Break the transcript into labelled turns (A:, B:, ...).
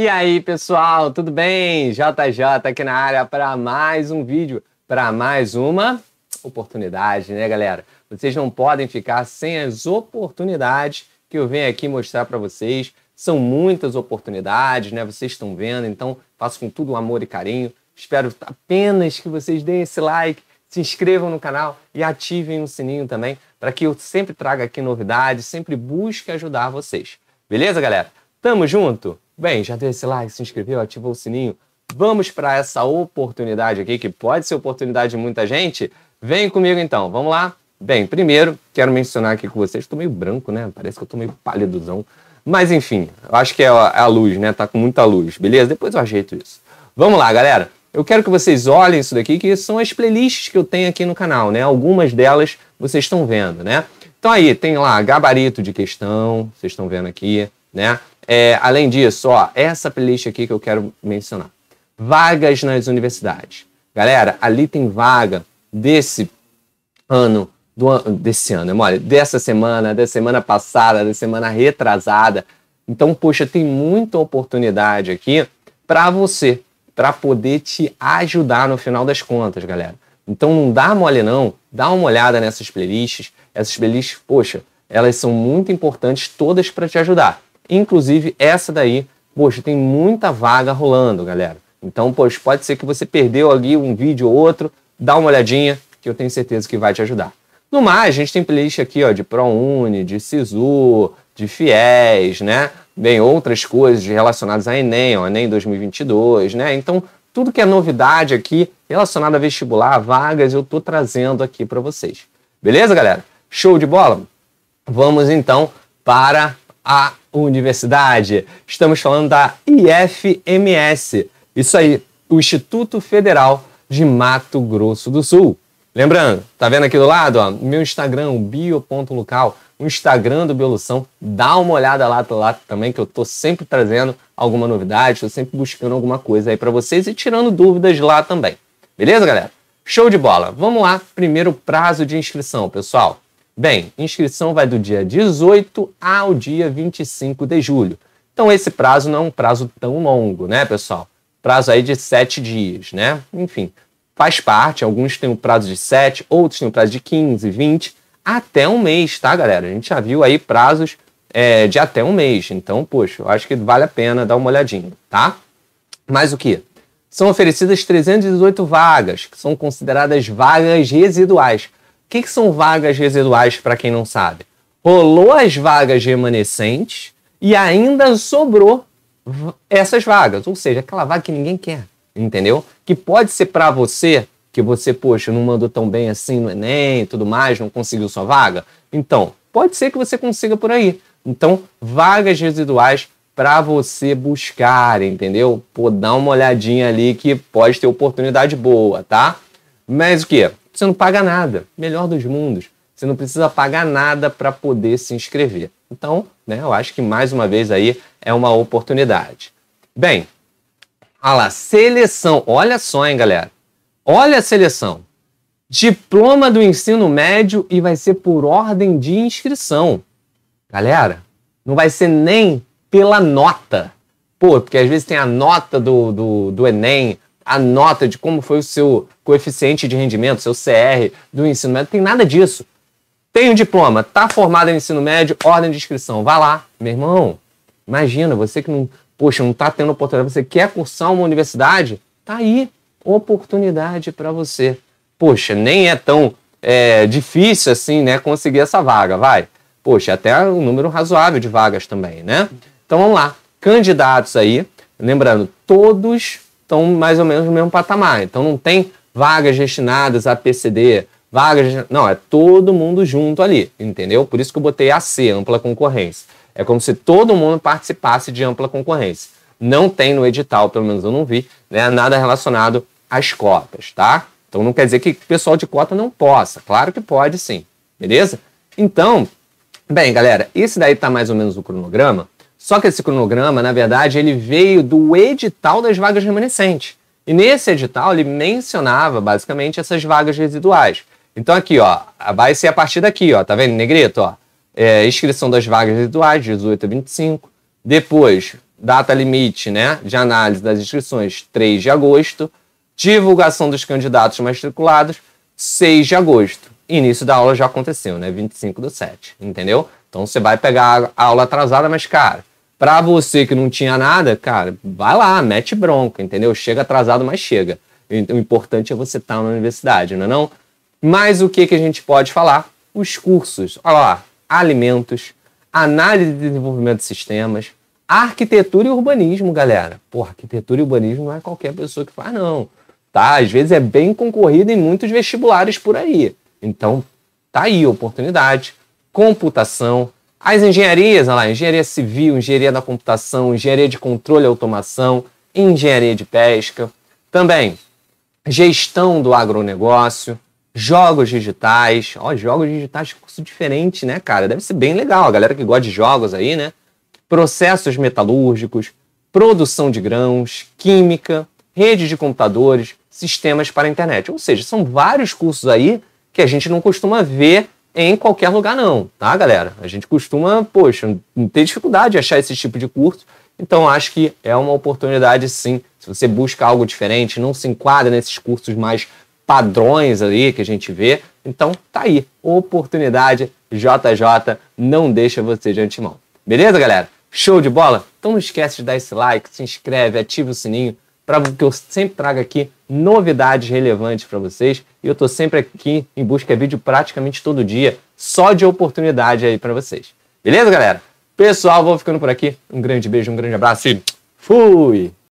A: E aí, pessoal, tudo bem? JJ tá aqui na área para mais um vídeo, para mais uma oportunidade, né, galera? Vocês não podem ficar sem as oportunidades que eu venho aqui mostrar para vocês. São muitas oportunidades, né? Vocês estão vendo, então faço com tudo amor e carinho. Espero apenas que vocês deem esse like, se inscrevam no canal e ativem o sininho também, para que eu sempre traga aqui novidades, sempre busque ajudar vocês. Beleza, galera? Tamo junto? Bem, já deu esse like, se inscreveu, ativou o sininho. Vamos para essa oportunidade aqui, que pode ser oportunidade de muita gente. Vem comigo então, vamos lá? Bem, primeiro, quero mencionar aqui com vocês, estou meio branco, né? Parece que eu estou meio pálidozão. Mas enfim, eu acho que é, é a luz, né? Tá com muita luz, beleza? Depois eu ajeito isso. Vamos lá, galera. Eu quero que vocês olhem isso daqui, que são as playlists que eu tenho aqui no canal, né? Algumas delas vocês estão vendo, né? Então aí, tem lá gabarito de questão, vocês estão vendo aqui, né? É, além disso, ó, essa playlist aqui que eu quero mencionar. Vagas nas universidades. Galera, ali tem vaga desse ano, do an... desse ano, né? olha, dessa semana, da semana passada, da semana retrasada. Então, poxa, tem muita oportunidade aqui para você, para poder te ajudar no final das contas, galera. Então não dá mole não, dá uma olhada nessas playlists. Essas playlists, poxa, elas são muito importantes todas para te ajudar. Inclusive, essa daí, poxa, tem muita vaga rolando, galera. Então, poxa, pode ser que você perdeu ali um vídeo ou outro, dá uma olhadinha, que eu tenho certeza que vai te ajudar. No mais, a gente tem playlist aqui, ó, de ProUni, de Sisu, de FIES, né? Bem, outras coisas relacionadas a Enem, ó, Enem 2022, né? Então, tudo que é novidade aqui relacionado a vestibular, vagas, eu tô trazendo aqui para vocês. Beleza, galera? Show de bola? Vamos então para a universidade. Estamos falando da IFMS. Isso aí, o Instituto Federal de Mato Grosso do Sul. Lembrando, tá vendo aqui do lado, ó, meu Instagram, bio.local, o Instagram do Biolução, dá uma olhada lá, tá lá também que eu tô sempre trazendo alguma novidade, tô sempre buscando alguma coisa aí para vocês e tirando dúvidas lá também. Beleza, galera? Show de bola. Vamos lá, primeiro prazo de inscrição, pessoal. Bem, inscrição vai do dia 18 ao dia 25 de julho. Então esse prazo não é um prazo tão longo, né, pessoal? Prazo aí de sete dias, né? Enfim, faz parte. Alguns têm o um prazo de 7, outros têm o um prazo de 15, 20, até um mês, tá, galera? A gente já viu aí prazos é, de até um mês. Então, poxa, eu acho que vale a pena dar uma olhadinha, tá? Mas o que? São oferecidas 318 vagas, que são consideradas vagas residuais que, que são vagas residuais para quem não sabe? Rolou as vagas remanescentes e ainda sobrou essas vagas, ou seja, aquela vaga que ninguém quer, entendeu? Que pode ser para você que você, poxa, não mandou tão bem assim no Enem e tudo mais, não conseguiu sua vaga. Então, pode ser que você consiga por aí. Então, vagas residuais para você buscar, entendeu? Pô, dá uma olhadinha ali que pode ter oportunidade boa, tá? Mas o que? Você não paga nada. Melhor dos mundos. Você não precisa pagar nada para poder se inscrever. Então, né, eu acho que mais uma vez aí é uma oportunidade. Bem, olha lá, seleção. Olha só, hein, galera. Olha a seleção. Diploma do ensino médio e vai ser por ordem de inscrição. Galera, não vai ser nem pela nota. Pô, porque às vezes tem a nota do, do, do Enem, a nota de como foi o seu coeficiente de rendimento, seu CR do ensino médio, tem nada disso. Tem o um diploma, tá formado em ensino médio, ordem de inscrição, vai lá. Meu irmão, imagina, você que não, poxa, não tá tendo oportunidade, você quer cursar uma universidade, tá aí, oportunidade para você. Poxa, nem é tão é, difícil assim, né, conseguir essa vaga, vai. Poxa, até um número razoável de vagas também, né? Então vamos lá, candidatos aí, lembrando, todos estão mais ou menos no mesmo patamar. Então não tem vagas destinadas a PCD, vagas. Não, é todo mundo junto ali, entendeu? Por isso que eu botei AC, ampla concorrência. É como se todo mundo participasse de ampla concorrência. Não tem no edital, pelo menos eu não vi, né, nada relacionado às cotas, tá? Então não quer dizer que o pessoal de cota não possa. Claro que pode sim, beleza? Então, bem, galera, esse daí tá mais ou menos o cronograma. Só que esse cronograma, na verdade, ele veio do edital das vagas remanescentes. E nesse edital ele mencionava basicamente essas vagas residuais. Então aqui, ó, vai ser a partir daqui, ó, tá vendo, negrito, ó, é, inscrição das vagas residuais, 18 a 25. Depois, data limite, né, de análise das inscrições, 3 de agosto. Divulgação dos candidatos matriculados, 6 de agosto. Início da aula já aconteceu, né, 25 do 7, entendeu? Então você vai pegar a aula atrasada, mas, cara, Pra você que não tinha nada, cara, vai lá, mete bronca, entendeu? Chega atrasado, mas chega. Então, o importante é você estar tá na universidade, não é não? Mas o que, que a gente pode falar? Os cursos, olha lá, alimentos, análise de desenvolvimento de sistemas, arquitetura e urbanismo, galera. Pô, arquitetura e urbanismo não é qualquer pessoa que faz, não. Tá? Às vezes é bem concorrido em muitos vestibulares por aí. Então, tá aí a oportunidade. Computação, as engenharias, olha lá, engenharia civil, engenharia da computação, engenharia de controle e automação, engenharia de pesca, também gestão do agronegócio, jogos digitais. Ó, jogos digitais, curso diferente, né, cara? Deve ser bem legal, a galera que gosta de jogos aí, né? Processos metalúrgicos, produção de grãos, química, rede de computadores, sistemas para a internet. Ou seja, são vários cursos aí que a gente não costuma ver em qualquer lugar, não, tá, galera? A gente costuma, poxa, ter dificuldade de achar esse tipo de curso. Então, acho que é uma oportunidade, sim. Se você busca algo diferente, não se enquadra nesses cursos mais padrões ali que a gente vê. Então, tá aí. Oportunidade JJ, não deixa você de antemão. Beleza, galera? Show de bola? Então não esquece de dar esse like, se inscreve, ativa o sininho, para que eu sempre traga aqui novidades relevantes para vocês. E eu estou sempre aqui em busca de vídeo praticamente todo dia, só de oportunidade aí para vocês. Beleza, galera? Pessoal, vou ficando por aqui. Um grande beijo, um grande abraço e fui!